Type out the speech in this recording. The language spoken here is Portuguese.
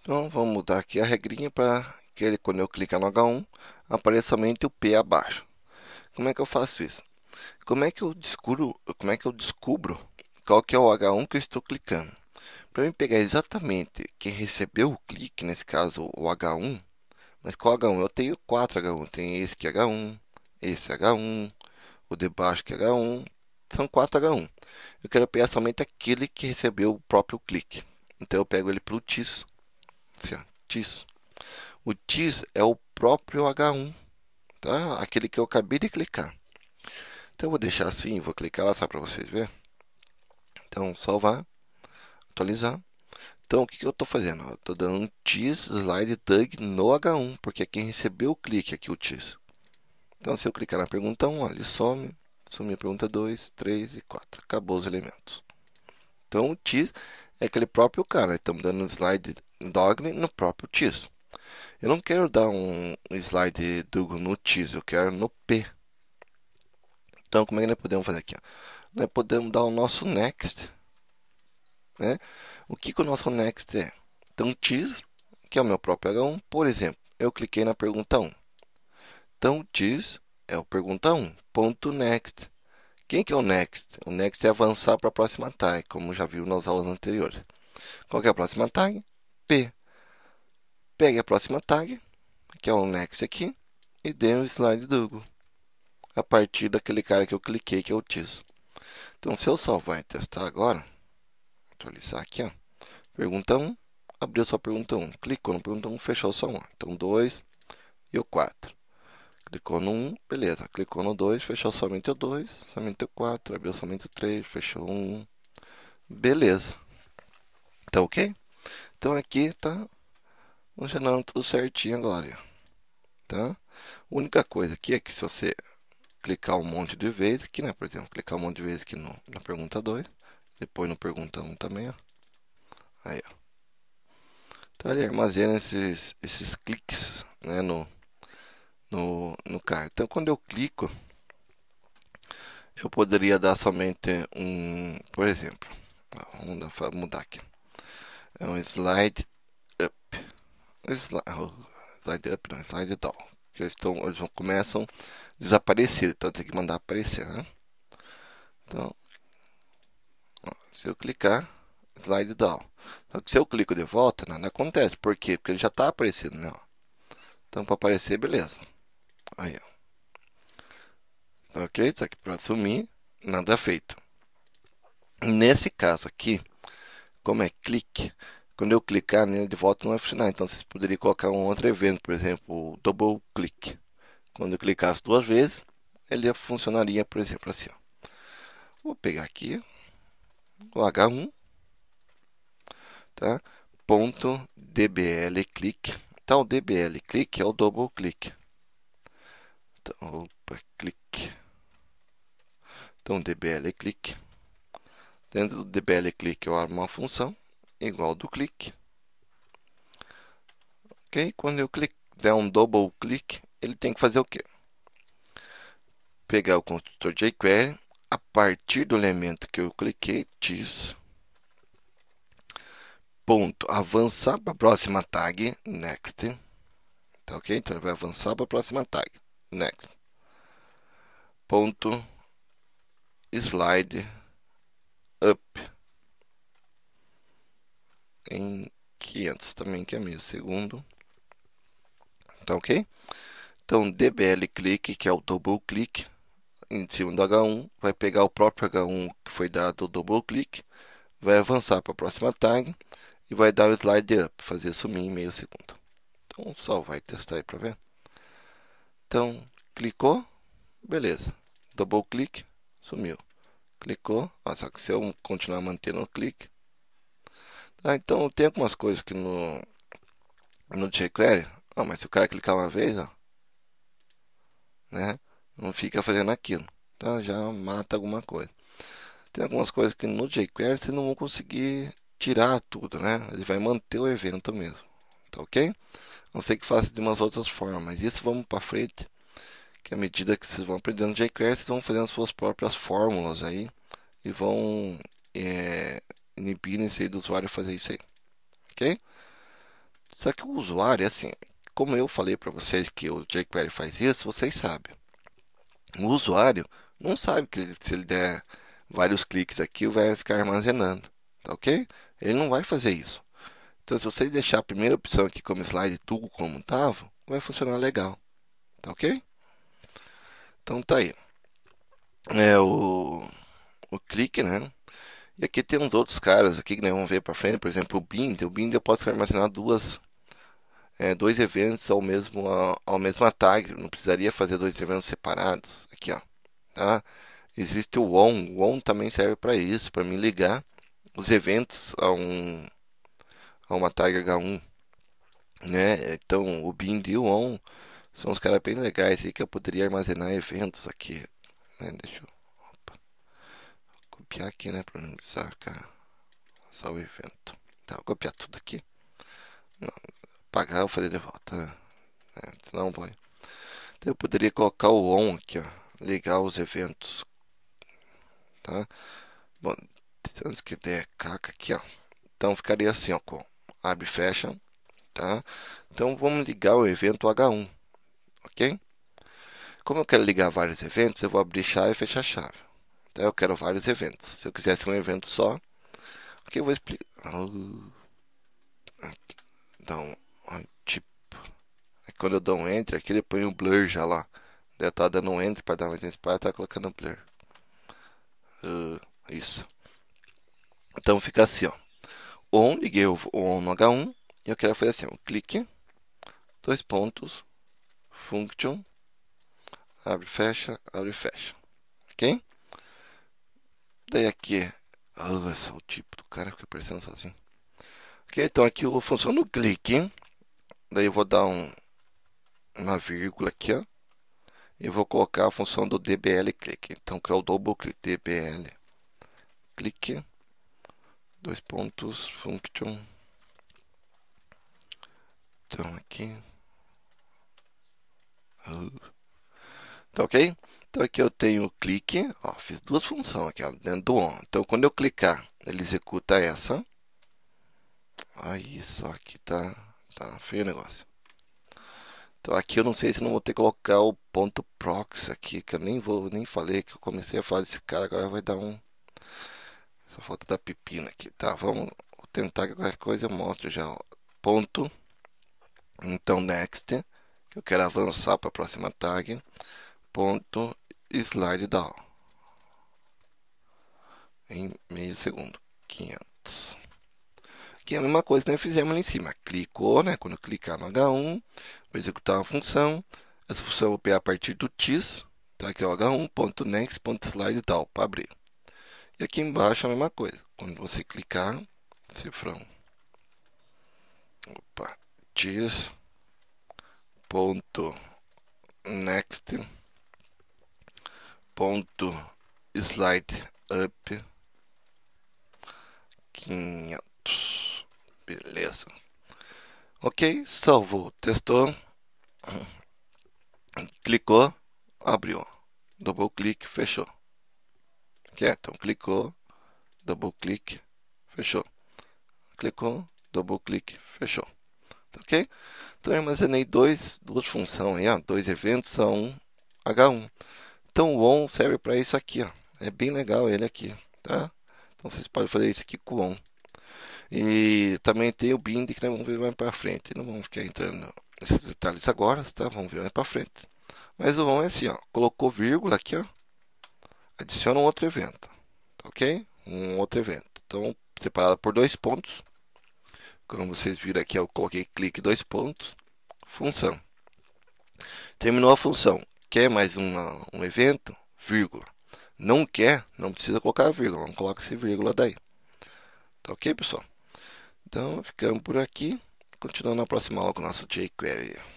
Então vamos mudar aqui a regrinha para que ele, quando eu clicar no H1, apareça somente o P abaixo. Como é que eu faço isso? Como é que eu descubro, como é que eu descubro qual que é o H1 que eu estou clicando? Para eu pegar exatamente quem recebeu o clique, nesse caso o H1, mas qual H1? Eu tenho 4 H1, tem esse que é H1, esse é H1, o de baixo que é H1, são 4 H1. Eu quero pegar somente aquele que recebeu o próprio clique. Então eu pego ele pelo tiço Assim, TIS. O TIS é o próprio H1, tá? aquele que eu acabei de clicar. Então, eu vou deixar assim, vou clicar lá só para vocês verem. Então, salvar, atualizar. Então, o que, que eu estou fazendo? Estou dando um TIS slide tag no H1, porque é quem recebeu o clique aqui, o TIS. Então, se eu clicar na pergunta 1, ele some, some a pergunta 2, 3 e 4. Acabou os elementos. Então, o TIS é aquele próprio cara. Estamos dando um slide Dogme no próprio TIS. Eu não quero dar um slide do no TIS, eu quero no P. Então, como é que nós podemos fazer aqui? Nós podemos dar o nosso next. Né? O que, que o nosso next é? Então, TIS, que é o meu próprio H1, por exemplo, eu cliquei na pergunta 1. Então, TIS é o pergunta 1, ponto next. Quem que é o next? O next é avançar para a próxima tag, como já viu nas aulas anteriores. Qual é a próxima tag? P. Pegue a próxima tag, que é o next aqui, e dê um slide do A partir daquele cara que eu cliquei, que é o Tiso. Então, se eu salvar e testar agora, atualizar aqui, ó. Pergunta 1, abriu só pergunta 1. Clicou no pergunta 1, fechou só 1. Então, 2 e o 4. Clicou no 1, beleza. Clicou no 2, fechou somente o 2, somente o 4, abriu somente o 3, fechou 1. Beleza. Tá ok? Então aqui tá funcionando tudo certinho agora, tá? A única coisa aqui é que se você clicar um monte de vezes aqui, né? Por exemplo, clicar um monte de vezes aqui no, na pergunta 2, depois no pergunta 1 um também, ó. Aí, ó. Então ele armazena esses, esses cliques, né? No, no, no card. Então quando eu clico, eu poderia dar somente um, por exemplo, vamos mudar aqui é um slide up. slide, oh, slide up, não, slide down. Que eles, estão, eles vão, começam desaparecer então tem que mandar aparecer, né? Então, ó, se eu clicar, slide down. se eu clico de volta, nada acontece. Por quê? Porque ele já está aparecendo, né? Então, para aparecer, beleza. Aí, ó. Tá ok? Só que para sumir, nada feito. Nesse caso aqui, como é clique, quando eu clicar nele de volta não vai funcionar. Então vocês poderiam colocar um outro evento, por exemplo, double click. Quando eu clicasse duas vezes, ele funcionaria, por exemplo, assim. Ó. Vou pegar aqui o H1, tá? Ponto DBL click. Então, o DBL click é o double click. Então, opa, click. Então, DBL click Dentro do dbl clique eu armo uma função igual do clique. Ok? Quando eu clique, der um double click, ele tem que fazer o quê? Pegar o construtor jQuery a partir do elemento que eu cliquei, diz ponto avançar para a próxima tag next. Tá OK? Então ele vai avançar para a próxima tag next. ponto slide up em 500 também, que é meio segundo. Tá ok? Então, dbl click, que é o double click em cima do H1, vai pegar o próprio H1 que foi dado o double click, vai avançar para a próxima tag e vai dar o slide up, fazer sumir em meio segundo. Então, só vai testar aí para ver. Então, clicou, beleza. Double click, sumiu. Clicou. Ah, só que se eu continuar mantendo o clique. Tá, então tem algumas coisas que no, no jQuery. Ah, mas se o cara clicar uma vez, ó, né, não fica fazendo aquilo. Tá, já mata alguma coisa. Tem algumas coisas que no jQuery você não vai conseguir tirar tudo, né? Ele vai manter o evento mesmo. Tá ok? Não sei que faça de umas outras formas. Isso vamos para frente que à medida que vocês vão aprendendo jQuery, vocês vão fazendo suas próprias fórmulas aí e vão é, inibindo né, esse aí do usuário fazer isso aí, ok? Só que o usuário, é assim, como eu falei para vocês que o jQuery faz isso, vocês sabem. O usuário não sabe que se ele der vários cliques aqui, vai ficar armazenando, tá ok? Ele não vai fazer isso. Então, se vocês deixar a primeira opção aqui como slide tudo como estava, vai funcionar legal, tá ok? Então tá aí. É o, o clique, né? E aqui tem uns outros caras aqui que né, vamos ver para frente, por exemplo, o Bind. O Bind eu posso armazenar duas, é, dois eventos ao mesmo ao, mesmo tag. Não precisaria fazer dois eventos separados. Aqui, ó, tá? Existe o ON. O ON também serve para isso, para me ligar os eventos a um a uma tag H1, né? Então, o Bind e o ON são uns caras bem legais aí que eu poderia armazenar eventos aqui. Né? Deixa eu opa, copiar aqui, né? Pra não precisar cá. Só o evento. Tá, vou copiar tudo aqui. Não, pagar eu fazer de volta. Né? É, senão vai. Então, eu poderia colocar o on aqui, ó. Ligar os eventos. Tá? Bom, antes que der caca aqui, ó. Então ficaria assim, ó. Com abre e fecha. Tá? Então vamos ligar o evento H1 ok? Como eu quero ligar vários eventos, eu vou abrir chave e fechar chave. Então eu quero vários eventos. Se eu quisesse um evento só, aqui eu vou explicar. Ah, então, tipo, é quando eu dou um enter aqui, ele põe um blur já lá. Deve estar dando um enter para dar mais espaço, tá colocando um blur. Uh, isso. Então fica assim, ó. On, liguei o on no H1 e eu quero fazer assim, um clique, dois pontos, function, abre fecha, abre fecha. Ok? Daí aqui, oh, é ah, só é o tipo do cara fica aparecendo sozinho. Ok, então aqui o função do clique, hein? daí eu vou dar um, uma vírgula aqui, ó. E vou colocar a função do dbl click. Então, que é o double click dbl click dois pontos function. Então aqui Tá ok? Então aqui eu tenho o clique, ó, fiz duas funções aqui ó, dentro do on. Então quando eu clicar, ele executa essa. Aí só que tá, tá feio o negócio. Então aqui eu não sei se não vou ter que colocar o ponto proxy aqui, que eu nem vou, nem falei que eu comecei a fazer esse cara, agora vai dar um Só falta da pepina aqui, tá? Vamos tentar que qualquer coisa eu mostro já. Ó. Ponto. Então next eu quero avançar para a próxima tag, ponto slide down em meio segundo, 500. Que é a mesma coisa que nós fizemos lá em cima. Clicou, né? Quando clicar no H1, vou executar uma função. Essa função eu vou pegar a partir do TIS, tá? Que é o h1.next.slide tal, para abrir. E aqui embaixo é a mesma coisa. Quando você clicar, cifrão. Opa, TIS ponto next ponto slide up 500 beleza ok salvou testou clicou abriu double click fechou ok então clicou double click fechou clicou double click fechou ok? Então eu armazenei dois, duas funções aí, ó, dois eventos A1, H1. Então o on serve para isso aqui, ó. É bem legal ele aqui, tá? Então vocês podem fazer isso aqui com o on. E também tem o bind que nós vamos ver mais para frente. Não vamos ficar entrando nesses detalhes agora, tá? Vamos ver mais para frente. Mas o on é assim, ó. Colocou vírgula aqui, ó. Adiciona um outro evento, ok? Um outro evento. Então separado por dois pontos. Como vocês viram aqui, eu coloquei clique dois pontos, função. Terminou a função. Quer mais uma, um evento? Vírgula. Não quer? Não precisa colocar vírgula. Não coloca esse vírgula daí. Tá ok, pessoal? Então, ficamos por aqui. Continuando na próxima aula com o nosso jQuery.